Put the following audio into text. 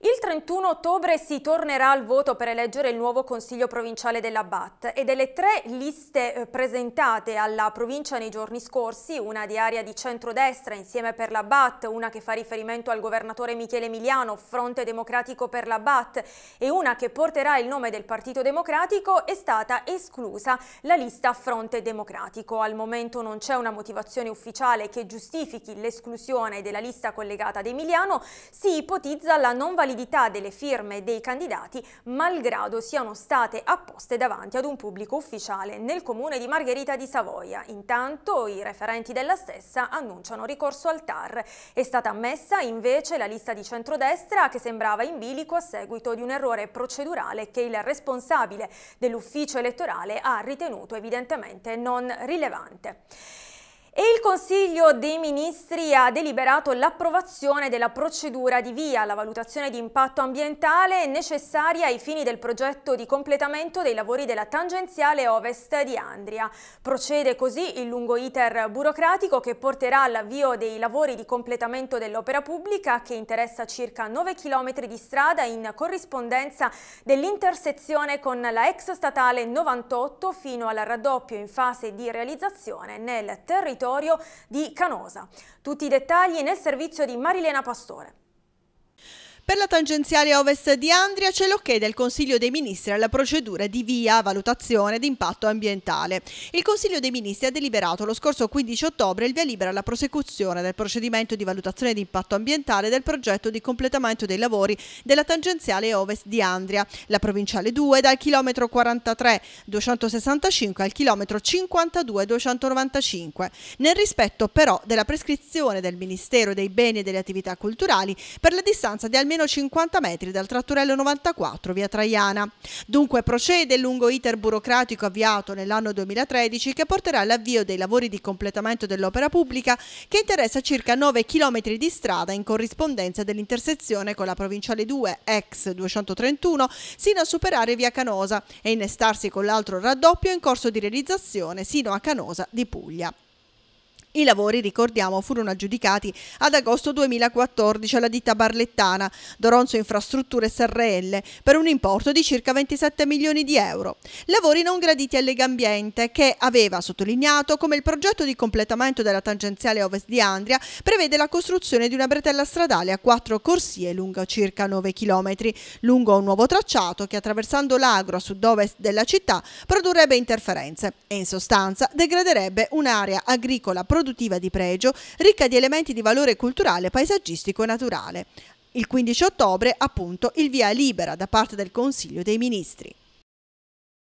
Il 31 ottobre si tornerà al voto per eleggere il nuovo Consiglio provinciale della BAT e delle tre liste eh, presentate alla provincia nei giorni scorsi, una di area di centrodestra insieme per la BAT, una che fa riferimento al governatore Michele Emiliano, Fronte Democratico per la BAT e una che porterà il nome del Partito Democratico, è stata esclusa la lista Fronte Democratico. Al momento non c'è una motivazione ufficiale che giustifichi l'esclusione della lista collegata ad Emiliano, si ipotizza la non valutazione validità delle firme dei candidati malgrado siano state apposte davanti ad un pubblico ufficiale nel comune di Margherita di Savoia. Intanto i referenti della stessa annunciano ricorso al TAR. È stata ammessa invece la lista di centrodestra che sembrava in bilico a seguito di un errore procedurale che il responsabile dell'ufficio elettorale ha ritenuto evidentemente non rilevante. E il Consiglio dei Ministri ha deliberato l'approvazione della procedura di via, la valutazione di impatto ambientale necessaria ai fini del progetto di completamento dei lavori della tangenziale ovest di Andria. Procede così il lungo iter burocratico che porterà all'avvio dei lavori di completamento dell'opera pubblica che interessa circa 9 km di strada in corrispondenza dell'intersezione con la ex statale 98 fino al raddoppio in fase di realizzazione nel territorio territorio di Canosa. Tutti i dettagli nel servizio di Marilena Pastore. Per la tangenziale ovest di Andria c'è l'ok ok del Consiglio dei Ministri alla procedura di via valutazione di impatto ambientale. Il Consiglio dei Ministri ha deliberato lo scorso 15 ottobre il via libera alla prosecuzione del procedimento di valutazione di impatto ambientale del progetto di completamento dei lavori della tangenziale ovest di Andria, la provinciale 2 dal chilometro 43 265 al chilometro 52 295, nel rispetto però della prescrizione del Ministero dei Beni e delle Attività Culturali per la distanza di almeno almeno 50 metri dal tratturello 94 via Traiana. Dunque procede il lungo iter burocratico avviato nell'anno 2013 che porterà all'avvio dei lavori di completamento dell'opera pubblica che interessa circa 9 km di strada in corrispondenza dell'intersezione con la provinciale 2 ex 231 sino a superare via Canosa e innestarsi con l'altro raddoppio in corso di realizzazione sino a Canosa di Puglia. I lavori, ricordiamo, furono aggiudicati ad agosto 2014 alla ditta barlettana Doronzo Infrastrutture SRL per un importo di circa 27 milioni di euro. Lavori non graditi a Lega Ambiente che aveva sottolineato come il progetto di completamento della tangenziale ovest di Andria prevede la costruzione di una bretella stradale a quattro corsie lunga circa 9 km, lungo un nuovo tracciato che attraversando l'agro a sud-ovest della città produrrebbe interferenze e in sostanza degraderebbe un'area agricola produttiva produttiva di pregio, ricca di elementi di valore culturale, paesaggistico e naturale. Il 15 ottobre, appunto, il via libera da parte del Consiglio dei Ministri.